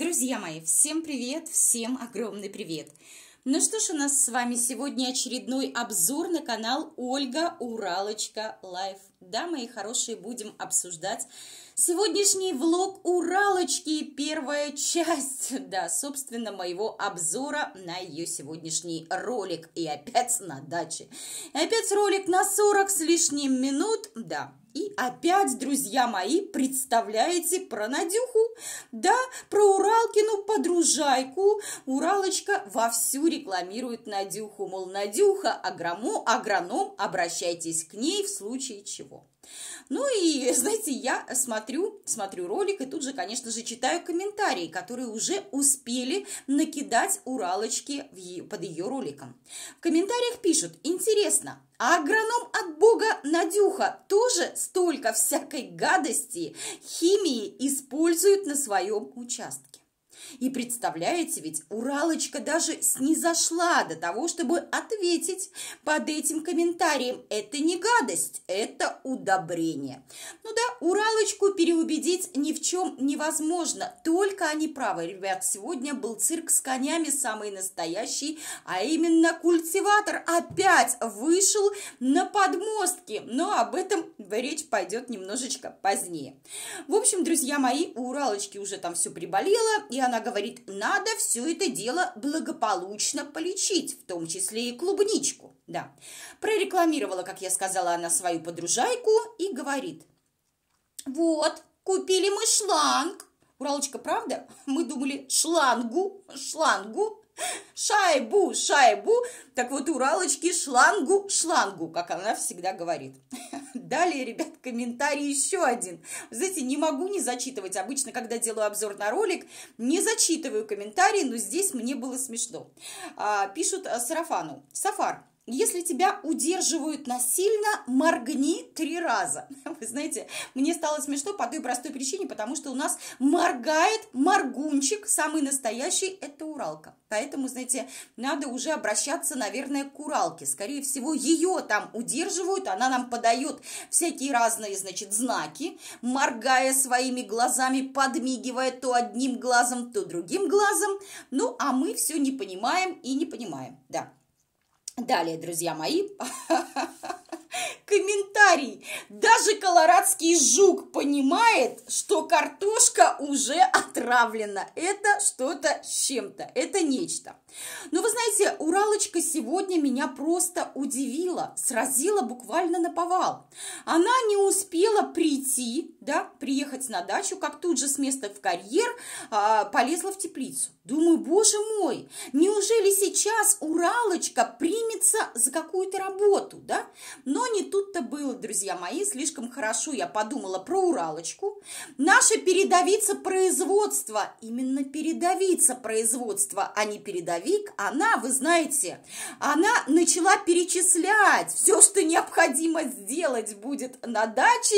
Друзья мои, всем привет, всем огромный привет! Ну что ж, у нас с вами сегодня очередной обзор на канал Ольга Уралочка Лайф. Да, мои хорошие, будем обсуждать сегодняшний влог Уралочки, первая часть, да, собственно, моего обзора на ее сегодняшний ролик. И опять на даче. И опять ролик на 40 с лишним минут, да, и опять, друзья мои, представляете про Надюху, да, про Уралкину подружайку. Уралочка вовсю рекламирует Надюху, мол, Надюха агрому агроном, обращайтесь к ней в случае чего. Ну и, знаете, я смотрю, смотрю ролик и тут же, конечно же, читаю комментарии, которые уже успели накидать уралочки ее, под ее роликом. В комментариях пишут, интересно, а агроном от бога Надюха тоже столько всякой гадости, химии использует на своем участке. И представляете, ведь Уралочка даже снизошла до того, чтобы ответить под этим комментарием. Это не гадость, это удобрение. Ну да, Уралочку переубедить ни в чем невозможно. Только они правы, ребят. Сегодня был цирк с конями самый настоящий, а именно культиватор опять вышел на подмостки. Но об этом речь пойдет немножечко позднее. В общем, друзья мои, у Уралочки уже там все приболело, и она говорит, надо все это дело благополучно полечить, в том числе и клубничку. Да. Прорекламировала, как я сказала, она свою подружайку и говорит, вот, купили мы шланг. Уралочка, правда? Мы думали шлангу, шлангу, Шайбу, шайбу. Так вот, Уралочки шлангу, шлангу, как она всегда говорит. Далее, ребят, комментарий еще один. Знаете, не могу не зачитывать. Обычно, когда делаю обзор на ролик, не зачитываю комментарии, но здесь мне было смешно. А, пишут а, Сарафану. Сафар, если тебя удерживают насильно, моргни три раза. Вы знаете, мне стало смешно по той простой причине, потому что у нас моргает моргунчик, самый настоящий – это Уралка. Поэтому, знаете, надо уже обращаться, наверное, к Уралке. Скорее всего, ее там удерживают, она нам подает всякие разные, значит, знаки, моргая своими глазами, подмигивая то одним глазом, то другим глазом. Ну, а мы все не понимаем и не понимаем, да. Далее, друзья мои, комментарий. Даже колорадский жук понимает, что картошка уже отравлена. Это что-то с чем-то, это нечто. Но ну, вы знаете, Уралочка сегодня меня просто удивила, сразила буквально на повал. Она не успела прийти, да, приехать на дачу, как тут же с места в карьер а, полезла в теплицу. Думаю, боже мой, неужели сейчас Уралочка примется за какую-то работу, да? Но не тут-то было, друзья мои, слишком хорошо я подумала про Уралочку, наша передовица производства, именно передовица производства, а не передовик, она, вы знаете, она начала перечислять все, что необходимо сделать будет на даче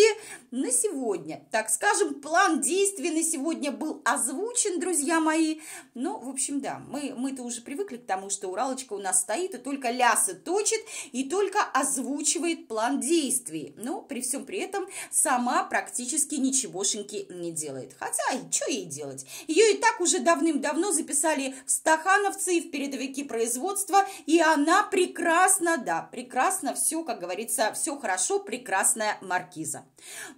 на сегодня. Так скажем, план действий на сегодня был озвучен, друзья мои. Ну, в общем, да, мы, мы-то уже привыкли к тому, что Уралочка у нас стоит и только лясы точит, и только озвучивает план действий. Но при всем при этом сама практически ничего бошеньки не делает. Хотя, что ей делать? Ее и так уже давным-давно записали в стахановцы и в передовики производства, и она прекрасно, да, прекрасно все, как говорится, все хорошо, прекрасная маркиза.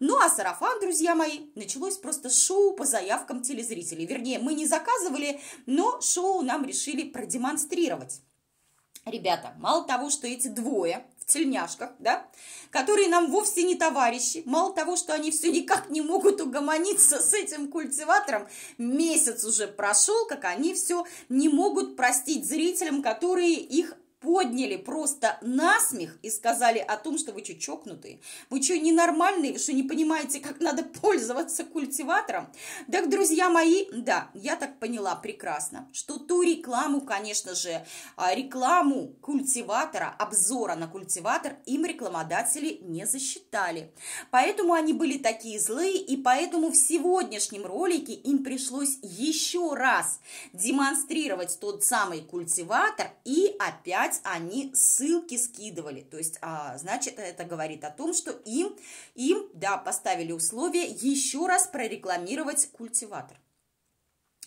Ну, а сарафан, друзья мои, началось просто шоу по заявкам телезрителей. Вернее, мы не заказывали, но шоу нам решили продемонстрировать. Ребята, мало того, что эти двое в тельняшках, да, которые нам вовсе не товарищи, мало того, что они все никак не могут угомониться с этим культиватором, месяц уже прошел, как они все не могут простить зрителям, которые их подняли просто насмех и сказали о том, что вы что, чокнутые? Вы что, ненормальные? Вы что, не понимаете, как надо пользоваться культиватором? Так, друзья мои, да, я так поняла прекрасно, что ту рекламу, конечно же, а, рекламу культиватора, обзора на культиватор им рекламодатели не засчитали. Поэтому они были такие злые, и поэтому в сегодняшнем ролике им пришлось еще раз демонстрировать тот самый культиватор и опять понимать, они ссылки скидывали. То есть, а, значит, это говорит о том, что им, им, да, поставили условие еще раз прорекламировать культиватор.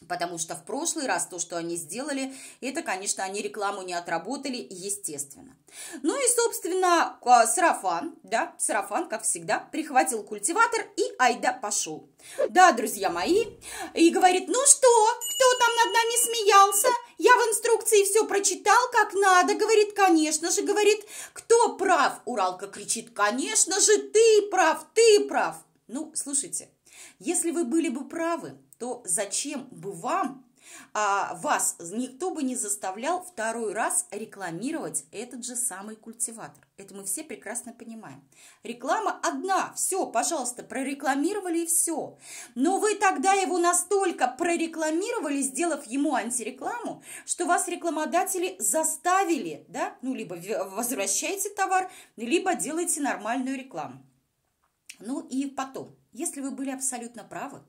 Потому что в прошлый раз то, что они сделали, это, конечно, они рекламу не отработали, естественно. Ну и, собственно, сарафан, да, сарафан, как всегда, прихватил культиватор и айда пошел. Да, друзья мои, и говорит, ну что, кто там над нами смеялся? Я в инструкции все прочитал, как надо, говорит, конечно же, говорит, кто прав? Уралка кричит, конечно же, ты прав, ты прав. Ну, слушайте, если вы были бы правы, то зачем бы вам а, вас никто бы не заставлял второй раз рекламировать этот же самый культиватор. Это мы все прекрасно понимаем. Реклама одна, все, пожалуйста, прорекламировали и все. Но вы тогда его настолько прорекламировали, сделав ему антирекламу, что вас рекламодатели заставили, да, ну, либо возвращаете товар, либо делаете нормальную рекламу. Ну и потом, если вы были абсолютно правы,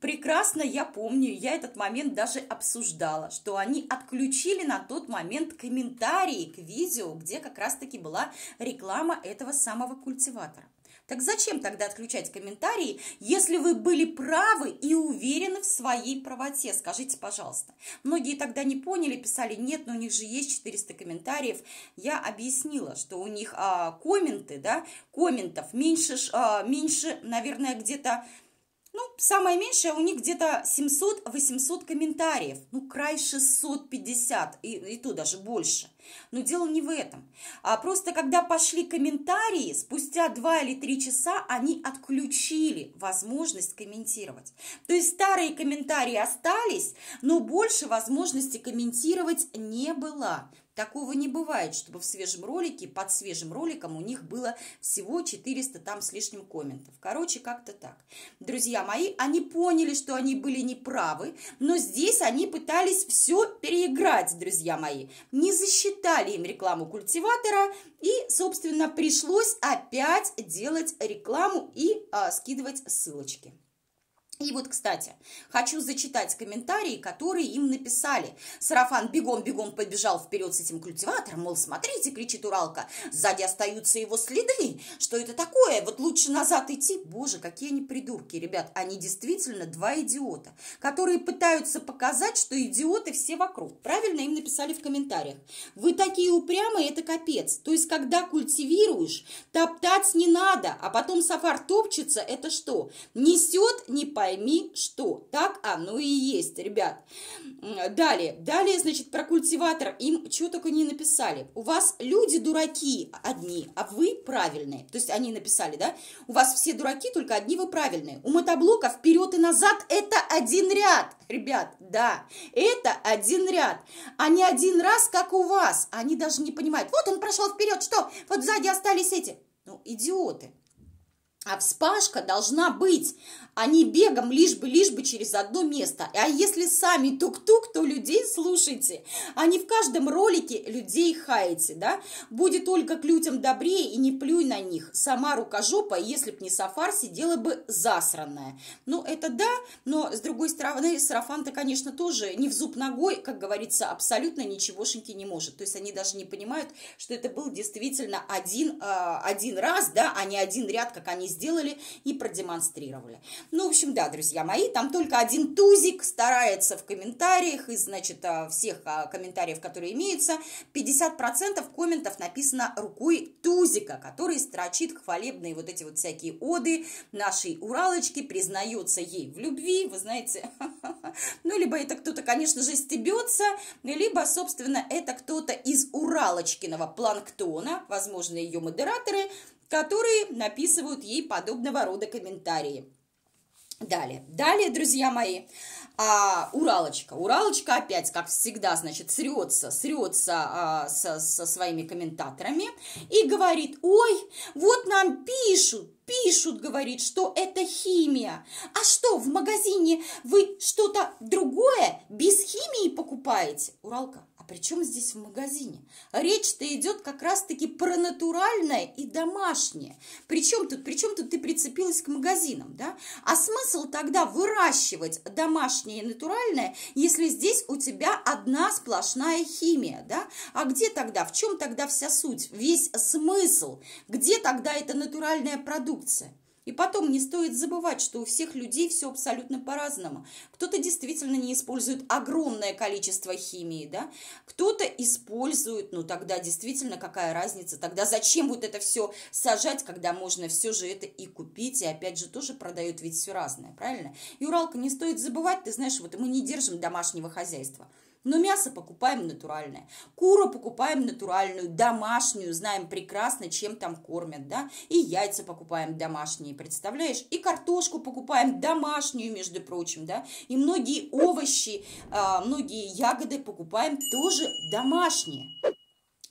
прекрасно я помню, я этот момент даже обсуждала, что они отключили на тот момент комментарии к видео, где как раз-таки была реклама этого самого культиватора. Так зачем тогда отключать комментарии, если вы были правы и уверены в своей правоте? Скажите, пожалуйста. Многие тогда не поняли, писали, нет, но у них же есть 400 комментариев. Я объяснила, что у них а, комменты, да, комментов меньше, а, меньше наверное, где-то ну, самое меньшее у них где-то 700-800 комментариев. Ну, край 650, и, и то даже больше. Но дело не в этом. А просто когда пошли комментарии, спустя 2 или 3 часа они отключили возможность комментировать. То есть старые комментарии остались, но больше возможности комментировать не было. Такого не бывает, чтобы в свежем ролике, под свежим роликом у них было всего 400 там с лишним комментов. Короче, как-то так. Друзья мои, они поняли, что они были неправы, но здесь они пытались все переиграть, друзья мои. Не засчитали им рекламу культиватора, и, собственно, пришлось опять делать рекламу и а, скидывать ссылочки. И вот, кстати, хочу зачитать комментарии, которые им написали. Сарафан бегом-бегом побежал вперед с этим культиватором, мол, смотрите, кричит Уралка, сзади остаются его следы. Что это такое? Вот лучше назад идти. Боже, какие они придурки, ребят. Они действительно два идиота, которые пытаются показать, что идиоты все вокруг. Правильно им написали в комментариях. Вы такие упрямые, это капец. То есть, когда культивируешь, топтать не надо, а потом сафар топчется, это что? Несет не по пойми, что так оно и есть, ребят. Далее, далее, значит, про культиватор им чего только не написали. У вас люди дураки одни, а вы правильные. То есть они написали, да? У вас все дураки, только одни вы правильные. У мотоблока вперед и назад это один ряд, ребят, да. Это один ряд, а не один раз, как у вас. Они даже не понимают. Вот он прошел вперед, что? Вот сзади остались эти. Ну, идиоты. А вспашка должна быть, а не бегом лишь бы, лишь бы через одно место. А если сами тук-тук, то людей слушайте, а не в каждом ролике людей хаете, да? Будет только к людям добрее и не плюй на них. Сама рукожопа, если б не Сафар, сидела бы засранная. Ну, это да, но с другой стороны, сарафан-то, конечно, тоже не в зуб ногой, как говорится, абсолютно ничегошеньки не может. То есть они даже не понимают, что это был действительно один, а, один раз, да, а не один ряд, как они сделали и продемонстрировали. Ну, в общем, да, друзья мои, там только один тузик старается в комментариях, и значит, а, всех а, комментариев, которые имеются, 50% комментов написано рукой тузика, который строчит хвалебные вот эти вот всякие оды нашей Уралочки, признается ей в любви, вы знаете, ну, либо это кто-то, конечно же, стебется, либо, собственно, это кто-то из Уралочкиного планктона, возможно, ее модераторы, которые написывают ей подобного рода комментарии. Далее, далее, друзья мои, а, Уралочка. Уралочка опять, как всегда, значит, срется, срется а, со, со своими комментаторами и говорит, ой, вот нам пишут, пишут, говорит, что это химия. А что, в магазине вы что-то другое без химии покупаете? Уралка, при чем здесь в магазине? Речь-то идет как раз-таки про натуральное и домашнее. Причем тут, причем тут ты прицепилась к магазинам, да? А смысл тогда выращивать домашнее и натуральное, если здесь у тебя одна сплошная химия, да? А где тогда, в чем тогда вся суть, весь смысл? Где тогда эта натуральная продукция? И потом не стоит забывать, что у всех людей все абсолютно по-разному. Кто-то действительно не использует огромное количество химии, да, кто-то использует, ну тогда действительно какая разница, тогда зачем вот это все сажать, когда можно все же это и купить, и опять же тоже продают ведь все разное, правильно? И Уралка не стоит забывать, ты знаешь, вот мы не держим домашнего хозяйства – но мясо покупаем натуральное, куру покупаем натуральную, домашнюю, знаем прекрасно, чем там кормят, да, и яйца покупаем домашние, представляешь, и картошку покупаем домашнюю, между прочим, да, и многие овощи, а, многие ягоды покупаем тоже домашние.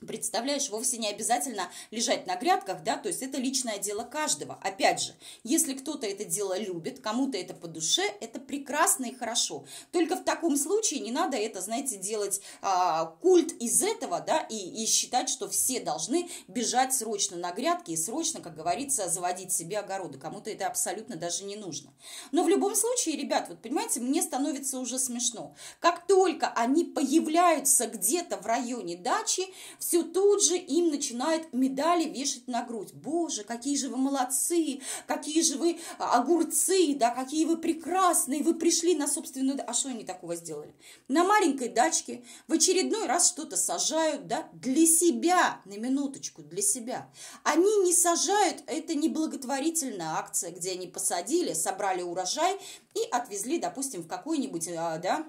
Представляешь, вовсе не обязательно лежать на грядках, да, то есть это личное дело каждого. Опять же, если кто-то это дело любит, кому-то это по душе, это прекрасно и хорошо. Только в таком случае не надо это, знаете, делать а, культ из этого, да, и, и считать, что все должны бежать срочно на грядки и срочно, как говорится, заводить себе огороды. Кому-то это абсолютно даже не нужно. Но в любом случае, ребят, вот понимаете, мне становится уже смешно. Как только они появляются где-то в районе дачи, все все тут же им начинают медали вешать на грудь. Боже, какие же вы молодцы, какие же вы а, огурцы, да, какие вы прекрасные, вы пришли на собственную... А что они такого сделали? На маленькой дачке в очередной раз что-то сажают, да, для себя, на минуточку, для себя. Они не сажают, это не благотворительная акция, где они посадили, собрали урожай и отвезли, допустим, в какой-нибудь, а, да,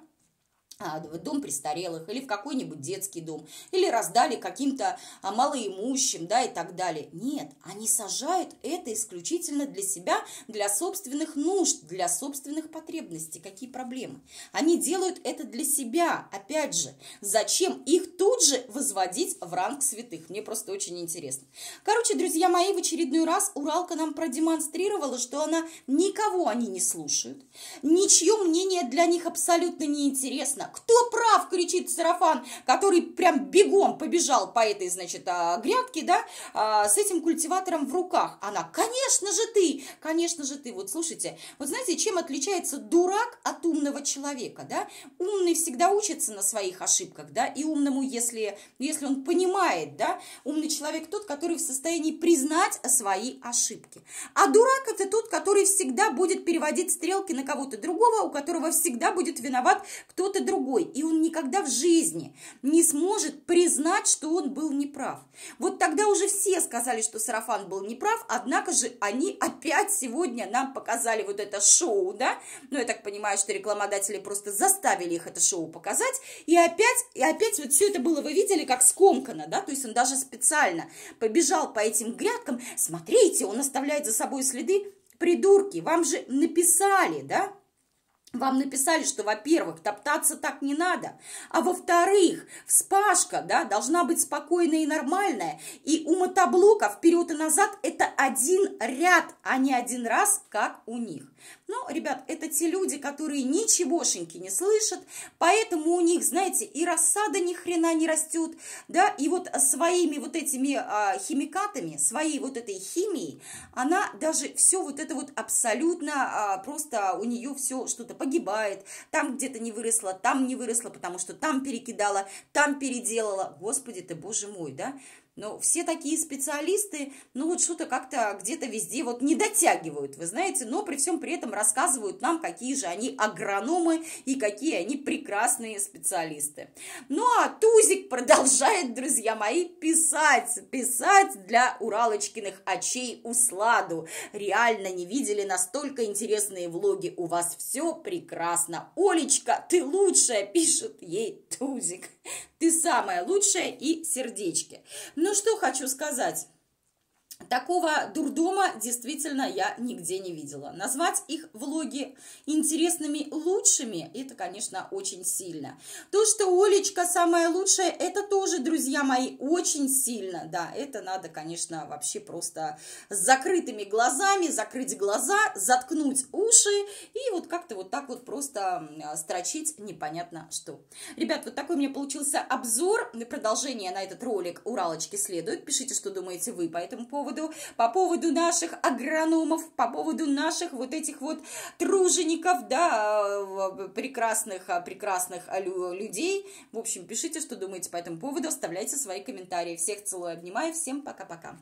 в дом престарелых или в какой-нибудь детский дом, или раздали каким-то а, малоимущим, да, и так далее. Нет, они сажают это исключительно для себя, для собственных нужд, для собственных потребностей. Какие проблемы? Они делают это для себя, опять же. Зачем их тут же возводить в ранг святых? Мне просто очень интересно. Короче, друзья мои, в очередной раз Уралка нам продемонстрировала, что она никого они не слушают, ничье мнение для них абсолютно не интересно, кто прав, кричит сарафан, который прям бегом побежал по этой, значит, а, грядке, да, а, с этим культиватором в руках. Она, конечно же ты, конечно же ты. Вот слушайте, вот знаете, чем отличается дурак от умного человека, да? Умный всегда учится на своих ошибках, да, и умному, если, если он понимает, да, умный человек тот, который в состоянии признать свои ошибки. А дурак это тот, который всегда будет переводить стрелки на кого-то другого, у которого всегда будет виноват кто-то другой другой, и он никогда в жизни не сможет признать, что он был неправ. Вот тогда уже все сказали, что Сарафан был неправ, однако же они опять сегодня нам показали вот это шоу, да? Ну, я так понимаю, что рекламодатели просто заставили их это шоу показать, и опять, и опять вот все это было, вы видели, как скомкано, да? То есть он даже специально побежал по этим грядкам, смотрите, он оставляет за собой следы, придурки, вам же написали, да? Вам написали, что, во-первых, топтаться так не надо, а во-вторых, вспашка, да, должна быть спокойная и нормальная, и у мотоблока вперед и назад это один ряд, а не один раз, как у них. Но, ребят, это те люди, которые ничегошеньки не слышат, поэтому у них, знаете, и рассада ни хрена не растет, да, и вот своими вот этими а, химикатами, своей вот этой химией, она даже все вот это вот абсолютно а, просто у нее все что-то погибает, там где-то не выросло, там не выросло, потому что там перекидала, там переделала, господи ты, боже мой, да, но все такие специалисты, ну вот что-то как-то где-то везде вот не дотягивают, вы знаете, но при всем при этом рассказывают нам, какие же они агрономы и какие они прекрасные специалисты. Ну а Тузик продолжает, друзья мои, писать, писать для Уралочкиных очей усладу. Реально не видели настолько интересные влоги. У вас все прекрасно. Олечка, ты лучшая, пишет ей Тузик. Ты самая лучшая и сердечки. Ну что хочу сказать. Такого дурдома действительно я нигде не видела. Назвать их влоги интересными лучшими, это, конечно, очень сильно. То, что Олечка самая лучшая, это тоже, друзья мои, очень сильно. Да, это надо, конечно, вообще просто с закрытыми глазами, закрыть глаза, заткнуть уши и вот как-то вот так вот просто строчить непонятно что. Ребят, вот такой у меня получился обзор. Продолжение на этот ролик Уралочки следует. Пишите, что думаете вы по этому поводу поводу, по поводу наших агрономов, по поводу наших вот этих вот тружеников, да, прекрасных, а, прекрасных а, людей. В общем, пишите, что думаете по этому поводу, оставляйте свои комментарии. Всех целую, обнимаю, всем пока-пока.